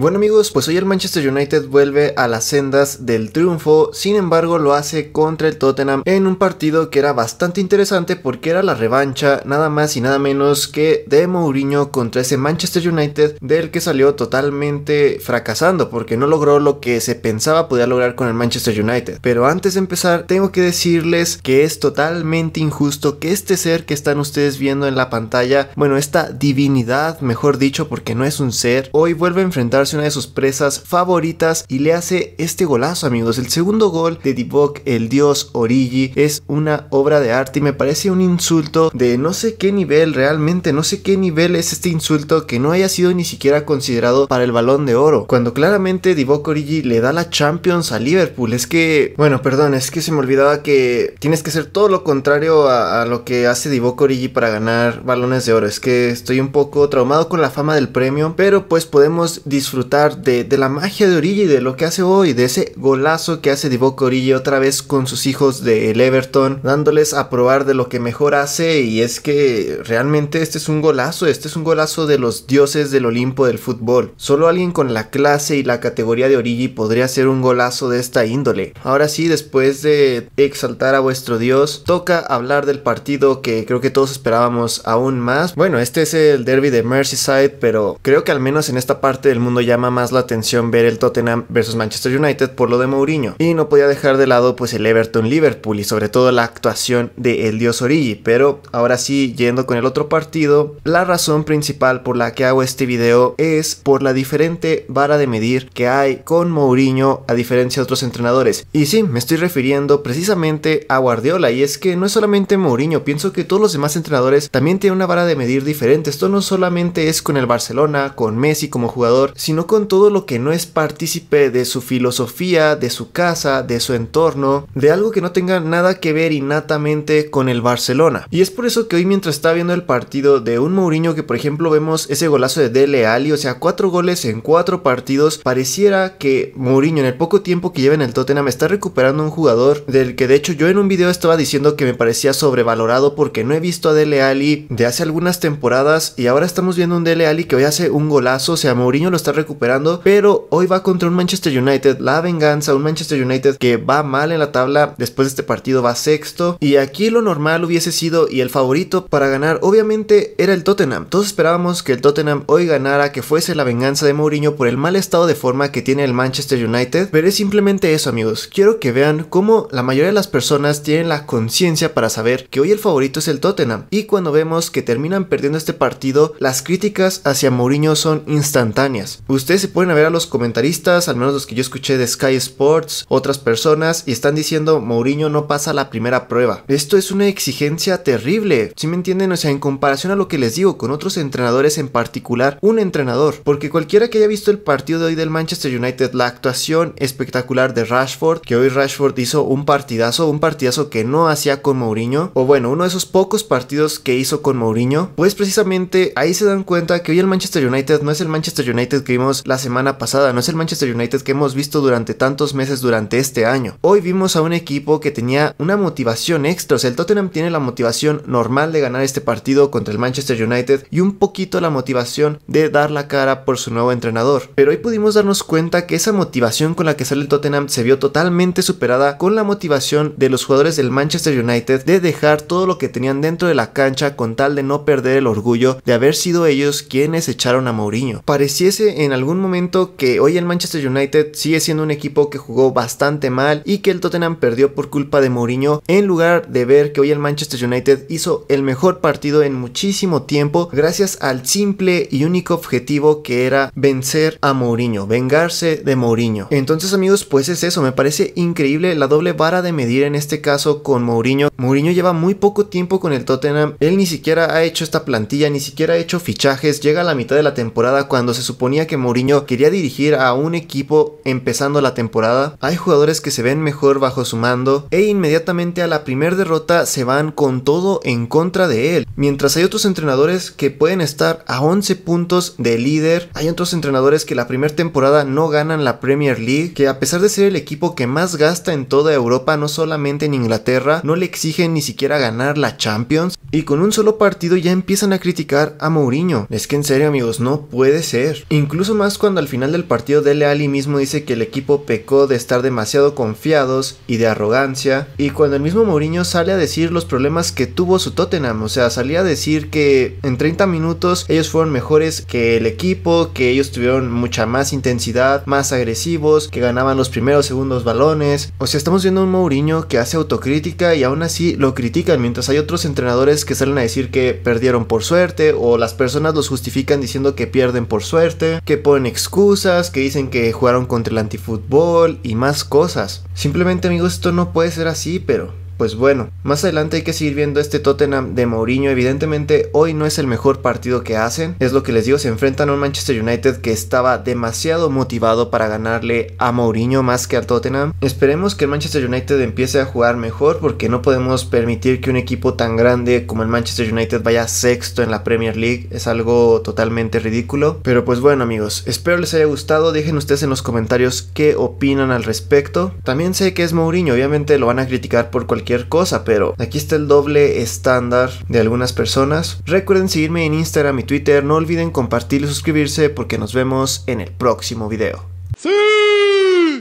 Bueno amigos, pues hoy el Manchester United vuelve a las sendas del triunfo, sin embargo lo hace contra el Tottenham en un partido que era bastante interesante porque era la revancha nada más y nada menos que de Mourinho contra ese Manchester United del que salió totalmente fracasando porque no logró lo que se pensaba podía lograr con el Manchester United. Pero antes de empezar tengo que decirles que es totalmente injusto que este ser que están ustedes viendo en la pantalla, bueno esta divinidad mejor dicho porque no es un ser, hoy vuelve a enfrentarse una de sus presas favoritas y le hace este golazo, amigos. El segundo gol de Divock, el dios Origi, es una obra de arte y me parece un insulto de no sé qué nivel, realmente no sé qué nivel es este insulto que no haya sido ni siquiera considerado para el balón de oro. Cuando claramente Divock Origi le da la Champions a Liverpool, es que, bueno, perdón, es que se me olvidaba que tienes que hacer todo lo contrario a, lo que hace Divock Origi para ganar balones de oro. Es que estoy un poco traumado con la fama del premio, pero pues podemos disfrutar disfrutar de, la magia de Origi, de lo que hace hoy, de ese golazo que hace Divock Origi otra vez con sus hijos del Everton, dándoles a probar de lo que mejor hace y es que realmente este es un golazo, este es un golazo de los dioses del Olimpo del fútbol. Solo alguien con la clase y la categoría de Origi podría hacer un golazo de esta índole. Ahora sí, después de exaltar a vuestro dios, toca hablar del partido que creo que todos esperábamos aún más. Bueno, este es el derby de Merseyside, pero creo que al menos en esta parte del mundo llama más la atención ver el Tottenham versus Manchester United por lo de Mourinho. Y no podía dejar de lado pues el Everton-Liverpool y sobre todo la actuación de El Dios Origi. Pero ahora sí, yendo con el otro partido, la razón principal por la que hago este video es por la diferente vara de medir que hay con Mourinho a diferencia de otros entrenadores. Y sí, me estoy refiriendo precisamente a Guardiola y es que no es solamente Mourinho, pienso que todos los demás entrenadores también tienen una vara de medir diferente. Esto no solamente es con el Barcelona, con Messi como jugador, sino con todo lo que no es partícipe de su filosofía, de su casa, de su entorno, de algo que no tenga nada que ver innatamente con el Barcelona. Y es por eso que hoy mientras estaba viendo el partido de un Mourinho que por ejemplo vemos ese golazo de Dele Ali. o sea, cuatro goles en cuatro partidos, pareciera que Mourinho en el poco tiempo que lleva en el Tottenham está recuperando un jugador del que de hecho yo en un video estaba diciendo que me parecía sobrevalorado porque no he visto a Dele Ali de hace algunas temporadas y ahora estamos viendo un Dele Ali que hoy hace un golazo, o sea, Mourinho lo está recuperando, pero hoy va contra un Manchester United, la venganza, un Manchester United que va mal en la tabla, después de este partido va sexto, y aquí lo normal hubiese sido y el favorito para ganar obviamente era el Tottenham, todos esperábamos que el Tottenham hoy ganara, que fuese la venganza de Mourinho por el mal estado de forma que tiene el Manchester United, pero es simplemente eso amigos, quiero que vean cómo la mayoría de las personas tienen la conciencia para saber que hoy el favorito es el Tottenham, y cuando vemos que terminan perdiendo este partido, las críticas hacia Mourinho son instantáneas. Ustedes se pueden ver a los comentaristas, al menos los que yo escuché de Sky Sports, otras personas, y están diciendo Mourinho no pasa la primera prueba. Esto es una exigencia terrible, si me entienden? O sea, en comparación a lo que les digo con otros entrenadores en particular, un entrenador, porque cualquiera que haya visto el partido de hoy del Manchester United, la actuación espectacular de Rashford, que hoy Rashford hizo un partidazo, un partidazo que no hacía con Mourinho, o bueno, uno de esos pocos partidos que hizo con Mourinho, pues precisamente ahí se dan cuenta que hoy el Manchester United no es el Manchester United que la semana pasada, no es el Manchester United que hemos visto durante tantos meses durante este año. Hoy vimos a un equipo que tenía una motivación extra, o sea, el Tottenham tiene la motivación normal de ganar este partido contra el Manchester United y un poquito la motivación de dar la cara por su nuevo entrenador. Pero hoy pudimos darnos cuenta que esa motivación con la que sale el Tottenham se vio totalmente superada con la motivación de los jugadores del Manchester United de dejar todo lo que tenían dentro de la cancha con tal de no perder el orgullo de haber sido ellos quienes echaron a Mourinho. Pareciese en en algún momento que hoy el Manchester United sigue siendo un equipo que jugó bastante mal y que el Tottenham perdió por culpa de Mourinho, en lugar de ver que hoy el Manchester United hizo el mejor partido en muchísimo tiempo gracias al simple y único objetivo que era vencer a Mourinho, vengarse de Mourinho. Entonces amigos, pues es eso, me parece increíble la doble vara de medir en este caso con Mourinho. Mourinho lleva muy poco tiempo con el Tottenham, él ni siquiera ha hecho esta plantilla, ni siquiera ha hecho fichajes, llega a la mitad de la temporada cuando se suponía que Mourinho quería dirigir a un equipo empezando la temporada, hay jugadores que se ven mejor bajo su mando e inmediatamente a la primer derrota se van con todo en contra de él. Mientras hay otros entrenadores que pueden estar a 11 puntos de líder, hay otros entrenadores que la primera temporada no ganan la Premier League, que a pesar de ser el equipo que más gasta en toda Europa, no solamente en Inglaterra, no le exigen ni siquiera ganar la Champions y con un solo partido ya empiezan a criticar a Mourinho. Es que en serio amigos, no puede ser incluso más cuando al final del partido Dele Ali mismo dice que el equipo pecó de estar demasiado confiados y de arrogancia, y cuando el mismo Mourinho sale a decir los problemas que tuvo su Tottenham, o sea, salía a decir que en 30 minutos ellos fueron mejores que el equipo, que ellos tuvieron mucha más intensidad, más agresivos, que ganaban los primeros, segundos balones, o sea, estamos viendo un Mourinho que hace autocrítica y aún así lo critican, mientras hay otros entrenadores que salen a decir que perdieron por suerte o las personas los justifican diciendo que pierden por suerte, que ponen excusas, que dicen que jugaron contra el antifútbol y más cosas. Simplemente amigos, esto no puede ser así, pero pues bueno, más adelante hay que seguir viendo este Tottenham de Mourinho. Evidentemente, hoy no es el mejor partido que hacen. Es lo que les digo, se enfrentan a un Manchester United que estaba demasiado motivado para ganarle a Mourinho más que al Tottenham. Esperemos que el Manchester United empiece a jugar mejor porque no podemos permitir que un equipo tan grande como el Manchester United vaya sexto en la Premier League. Es algo totalmente ridículo. Pero pues bueno, amigos, espero les haya gustado. Dejen ustedes en los comentarios qué opinan al respecto. También sé que es Mourinho, obviamente lo van a criticar por cualquier cosa, pero aquí está el doble estándar de algunas personas. Recuerden seguirme en Instagram y Twitter, no olviden compartir y suscribirse porque nos vemos en el próximo video.